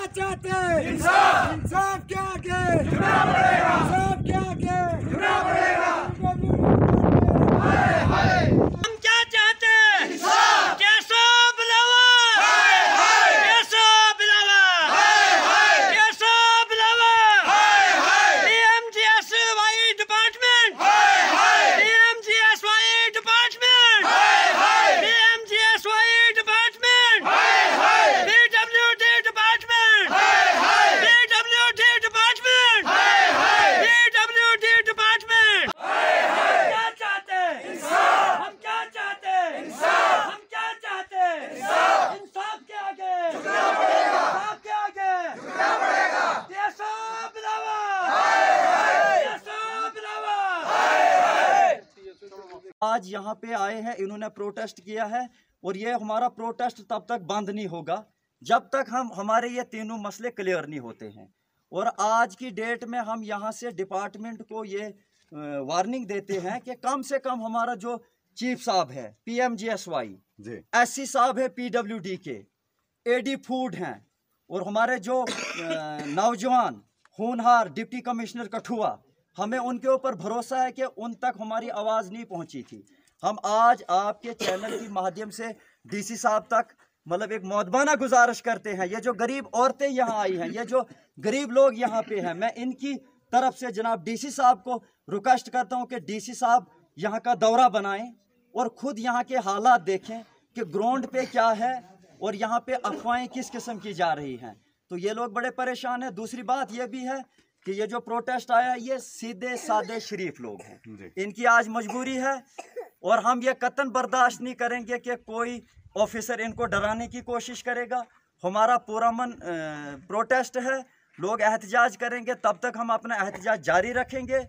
इंसाफ इंसाफ क्या आगे आज यहाँ पे आए हैं इन्होंने प्रोटेस्ट किया है और ये हमारा प्रोटेस्ट तब तक बंद नहीं होगा जब तक हम हमारे ये तीनों मसले क्लियर नहीं होते हैं और आज की डेट में हम यहाँ से डिपार्टमेंट को ये वार्निंग देते हैं कि कम से कम हमारा जो चीफ साहब है P M G S Y S C साहब है पी डब्ल्यू डी के ए डी फूड हैं और हमारे जो नौजवान होनहार डिप्टी कमिश्नर कठुआ हमें उनके ऊपर भरोसा है कि उन तक हमारी आवाज़ नहीं पहुंची थी हम आज आपके चैनल के माध्यम से डीसी साहब तक मतलब एक मौतबाना गुजारिश करते हैं ये जो गरीब औरतें यहाँ आई हैं ये जो गरीब लोग यहाँ पे हैं मैं इनकी तरफ से जनाब डीसी साहब को रिक्वेस्ट करता हूँ कि डीसी साहब यहाँ का दौरा बनाएं और ख़ुद यहाँ के हालात देखें कि ग्राउंड पे क्या है और यहाँ पे अफवाहें किस किस्म की जा रही हैं तो ये लोग बड़े परेशान हैं दूसरी बात यह भी है कि ये जो प्रोटेस्ट आया ये सीधे सादे शरीफ लोग हैं इनकी आज मजबूरी है और हम ये कतन बर्दाश्त नहीं करेंगे कि कोई ऑफिसर इनको डराने की कोशिश करेगा हमारा पूरा मन प्रोटेस्ट है लोग एहतजाज करेंगे तब तक हम अपना एहतजाज जारी रखेंगे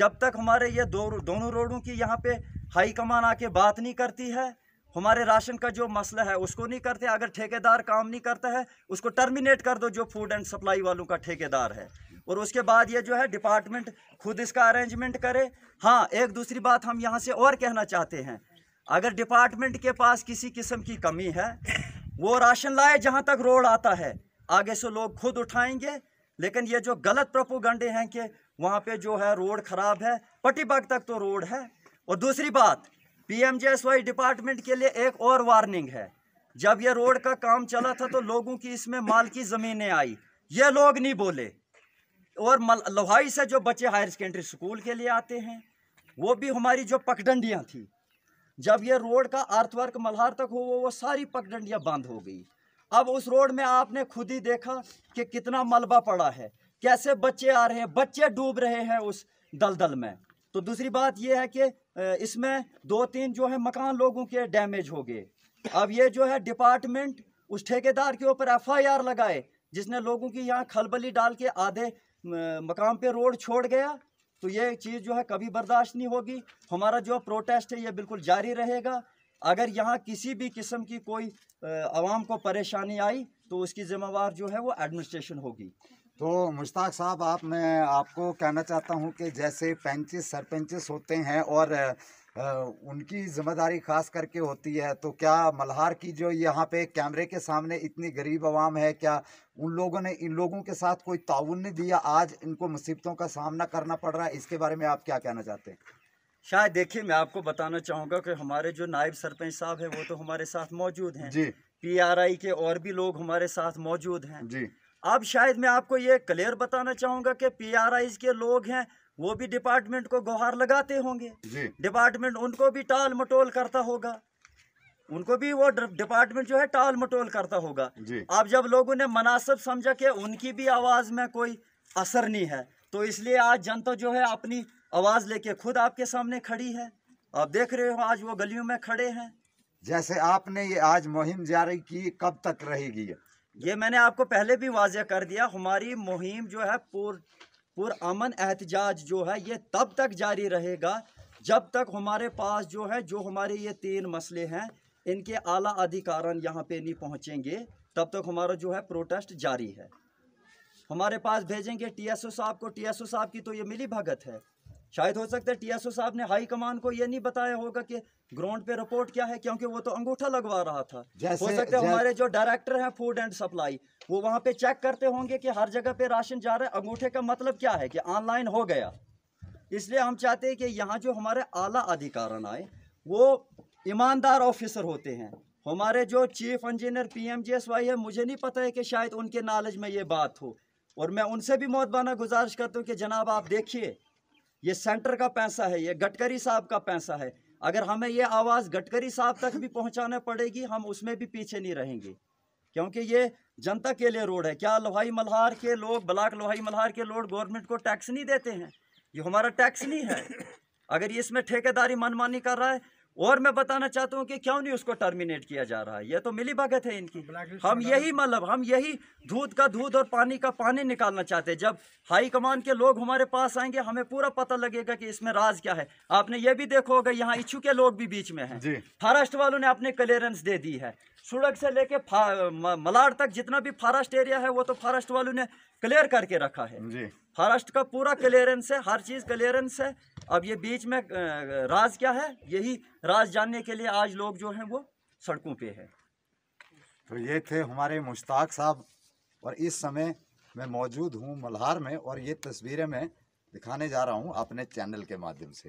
जब तक हमारे ये दो दोनों रोडों की यहाँ पे हाई कमान आके बात नहीं करती है हमारे राशन का जो मसला है उसको नहीं करते अगर ठेकेदार काम नहीं करता है उसको टर्मिनेट कर दो जो फूड एंड सप्लाई वालों का ठेकेदार है और उसके बाद ये जो है डिपार्टमेंट खुद इसका अरेंजमेंट करे हाँ एक दूसरी बात हम यहाँ से और कहना चाहते हैं अगर डिपार्टमेंट के पास किसी किस्म की कमी है वो राशन लाए जहाँ तक रोड आता है आगे से लोग खुद उठाएंगे लेकिन ये जो गलत प्रपोगंडे हैं कि वहाँ पे जो है रोड ख़राब है पटीबाग तक तो रोड है और दूसरी बात पीएमजेएसवाई डिपार्टमेंट के लिए एक और वार्निंग है जब ये रोड का काम चला था तो लोगों की इसमें माल की ज़मीनें आई ये लोग नहीं बोले और लोहाई से जो बच्चे हायर सेकेंडरी स्कूल के लिए आते हैं वो भी हमारी जो पगडंडियाँ थी जब ये रोड का अर्थवर्क मल्हार तक हो वो, वो सारी पगडंडियाँ बंद हो गई अब उस रोड में आपने खुद ही देखा कि कितना मलबा पड़ा है कैसे बच्चे आ रहे हैं बच्चे डूब रहे हैं उस दलदल में तो दूसरी बात यह है कि इसमें दो तीन जो है मकान लोगों के डैमेज हो गए अब ये जो है डिपार्टमेंट उस ठेकेदार के ऊपर एफआईआर लगाए जिसने लोगों की यहाँ खलबली डाल के आधे मकाम पे रोड छोड़ गया तो ये चीज़ जो है कभी बर्दाश्त नहीं होगी हमारा जो प्रोटेस्ट है ये बिल्कुल जारी रहेगा अगर यहाँ किसी भी किस्म की कोई आवाम को परेशानी आई तो उसकी ज़िम्मेवार जो है वो एडमिनिस्ट्रेशन होगी तो मुश्ताक साहब आप मैं आपको कहना चाहता हूँ कि जैसे पैंचिस सरपंचस होते हैं और उनकी जिम्मेदारी खास करके होती है तो क्या मल्हार की जो यहाँ पे कैमरे के सामने इतनी गरीब आवाम है क्या उन लोगों ने इन लोगों के साथ कोई ताउन नहीं दिया आज इनको मुसीबतों का सामना करना पड़ रहा है इसके बारे में आप क्या कहना चाहते हैं शायद देखिए मैं आपको बताना चाहूँगा कि हमारे जो नायब सरपंच साहब हैं वो तो हमारे साथ मौजूद हैं जी पीआरआई के और भी लोग हमारे साथ मौजूद हैं जी अब शायद मैं आपको ये क्लियर बताना चाहूँगा कि पीआरआई के लोग हैं वो भी डिपार्टमेंट को गुहार लगाते होंगे डिपार्टमेंट उनको भी टाल मटोल करता होगा उनको भी वो डिपार्टमेंट जो है टाल मटोल करता होगा आप जब लोगों ने मुनासिब समझा कि उनकी भी आवाज़ में कोई असर नहीं है तो इसलिए आज जनता जो है अपनी आवाज़ लेके खुद आपके सामने खड़ी है आप देख रहे हो आज वो गलियों में खड़े हैं जैसे आपने ये आज मुहिम जारी की कब तक रहेगी ये मैंने आपको पहले भी वाजिया कर दिया हमारी मुहिम जो है पूर पुरान एहतजाज जो है ये तब तक जारी रहेगा जब तक हमारे पास जो है जो हमारे ये तीन मसले हैं इनके आला अधिकारण यहाँ पे नहीं पहुँचेंगे तब तक हमारा जो है प्रोटेस्ट जारी है हमारे पास भेजेंगे टीएसओ साहब को टीएसओ साहब की तो ये मिली भगत है शायद हो सकता है टीएसओ साहब ने हाई कमान को यह नहीं बताया होगा कि ग्राउंड पे रिपोर्ट क्या है क्योंकि वो तो अंगूठा लगवा रहा था हो सकता है हमारे जो डायरेक्टर हैं फूड एंड सप्लाई वो वहाँ पे चेक करते होंगे कि हर जगह पे राशन जा रहा है अंगूठे का मतलब क्या है कि ऑनलाइन हो गया इसलिए हम चाहते हैं कि यहाँ जो हमारे आला अधिकारण आए वो ईमानदार ऑफिसर होते हैं हमारे जो चीफ इंजीनियर वाई है मुझे नहीं पता है कि शायद उनके नॉलेज में ये बात हो और मैं उनसे भी मौत गुजारिश करता हूँ कि जनाब आप देखिए ये सेंटर का पैसा है ये गडकरी साहब का पैसा है अगर हमें ये आवाज़ गडकरी साहब तक भी पहुंचाना पड़ेगी हम उसमें भी पीछे नहीं रहेंगे क्योंकि ये जनता के लिए रोड है क्या लोहाई मल्हार के लोग ब्लाक लोहाई मल्हार के लोग गवर्नमेंट को टैक्स नहीं देते हैं ये हमारा टैक्स नहीं है अगर ये इसमें ठेकेदारी मनमानी कर रहा है और मैं बताना चाहता हूँ कि क्यों नहीं उसको टर्मिनेट किया जा रहा है ये तो मिली भगत है इनकी तो हम यही मतलब हम यही दूध का दूध और पानी का पानी निकालना चाहते हैं जब हाई कमान के लोग हमारे पास आएंगे हमें पूरा पता लगेगा कि इसमें राज क्या है आपने ये भी देखो होगा यहाँ इच्छू के लोग भी बीच में हैं महाराष्ट्र वालों ने अपने क्लियरेंस दे दी है सड़क से लेके मलाड़ तक जितना भी फॉरेस्ट एरिया है वो तो फॉरेस्ट वालों ने क्लियर करके रखा है फॉरेस्ट का पूरा क्लियरेंस है हर चीज़ क्लियरेंस है अब ये बीच में राज क्या है यही राज जानने के लिए आज लोग जो हैं वो सड़कों पे है तो ये थे हमारे मुश्ताक साहब और इस समय मैं मौजूद हूँ मल्हार में और ये तस्वीरें मैं दिखाने जा रहा हूँ अपने चैनल के माध्यम से